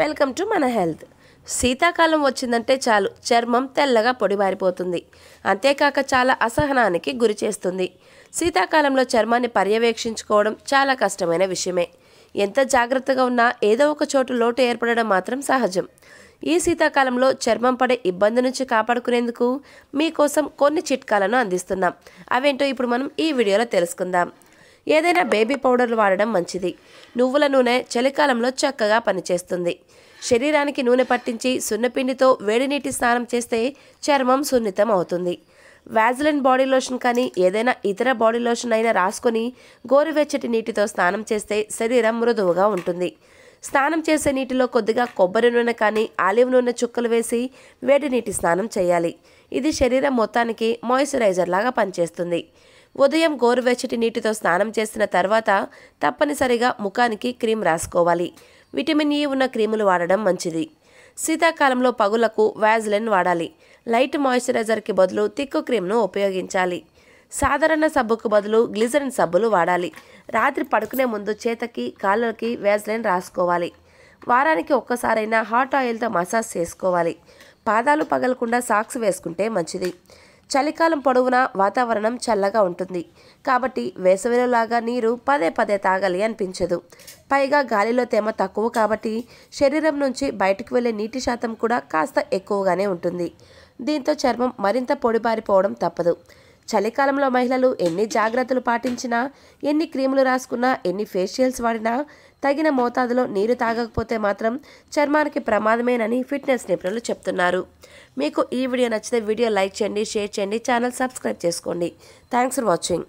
welcome to మన health శీతాకాలం వచ్చిందంటే చాలు చర్మం తెల్లగా పొడిబారిపోతుంది అంతేకాక చాలా అసహనానికి గురి చేస్తుంది శీతాకాలంలో చర్మాన్ని పర్యవేక్షించుకోవడం చాలా కష్టమైన విషయమే ఎంత జాగ్రత్తగా ఉన్నా ఏదో ఒక చోటు లోటు ఏర్పడడం మాత్రం సహజం ఈ శీతాకాలంలో చర్మం పడే ఇబ్బంది నుంచి కాపాడుకునేందుకు మీకోసం కొన్ని చిట్కాలను అందిస్తున్నాం అవేంటో ఇప్పుడు మనం ఈ వీడియోలో తెలుసుకుందాం ఏదైనా బేబీ పౌడర్లు వాడడం మంచిది నువ్వుల నూనె చలికాలంలో చక్కగా పనిచేస్తుంది శరీరానికి నూనె పట్టించి సున్నపిండితో వేడి నీటి స్నానం చేస్తే చర్మం సున్నితం అవుతుంది వ్యాజిలిన్ బాడీ లోషన్ కానీ ఏదైనా ఇతర బాడీ లోషన్ అయినా రాసుకొని గోరువెచ్చటి నీటితో స్నానం చేస్తే శరీరం మృదువుగా ఉంటుంది స్నానం చేసే నీటిలో కొద్దిగా కొబ్బరి నూనె కానీ ఆలివ్ నూనె చుక్కలు వేసి వేడి నీటి స్నానం చేయాలి ఇది శరీరం మొత్తానికి మాయిశ్చరైజర్ లాగా పనిచేస్తుంది ఉదయం గోరువెచ్చటి నీటితో స్నానం చేసిన తర్వాత తప్పనిసరిగా ముఖానికి క్రీమ్ రాసుకోవాలి విటమిన్ ఈ e ఉన్న క్రీములు వాడడం మంచిది శీతాకాలంలో పగులకు వ్యాజ్లెన్ వాడాలి లైట్ మాయిశ్చరైజర్కి బదులు తిక్కు క్రీమ్ను ఉపయోగించాలి సాధారణ సబ్బుకు బదులు గ్లిజరిన్ సబ్బులు వాడాలి రాత్రి పడుకునే ముందు చేతకి కాళ్ళకి వ్యాజ్లెన్ రాసుకోవాలి వారానికి ఒక్కసారైనా హాట్ ఆయిల్తో మసాజ్ చేసుకోవాలి పాదాలు పగలకుండా సాక్స్ వేసుకుంటే మంచిది చలికాలం పొడవునా వాతావరణం చల్లగా ఉంటుంది కాబట్టి వేసవిలోలాగా నీరు పదే పదే తాగాలి అనిపించదు పైగా గాలిలో తేమ తక్కువ కాబట్టి శరీరం నుంచి బయటకు వెళ్ళే నీటి శాతం కూడా కాస్త ఎక్కువగానే ఉంటుంది దీంతో చర్మం మరింత పొడిబారిపోవడం తప్పదు చలికాలంలో మహిళలు ఎన్ని జాగ్రత్తలు పాటించినా ఎన్ని క్రీములు రాసుకున్నా ఎన్ని ఫేషియల్స్ వాడినా తగిన మోతాదులో నీరు తాగకపోతే మాత్రం చర్మానికి ప్రమాదమేనని ఫిట్నెస్ నిపుణులు చెప్తున్నారు మీకు ఈ వీడియో నచ్చితే వీడియో లైక్ చేయండి షేర్ చేయండి ఛానల్ సబ్స్క్రైబ్ చేసుకోండి థ్యాంక్స్ ఫర్ వాచింగ్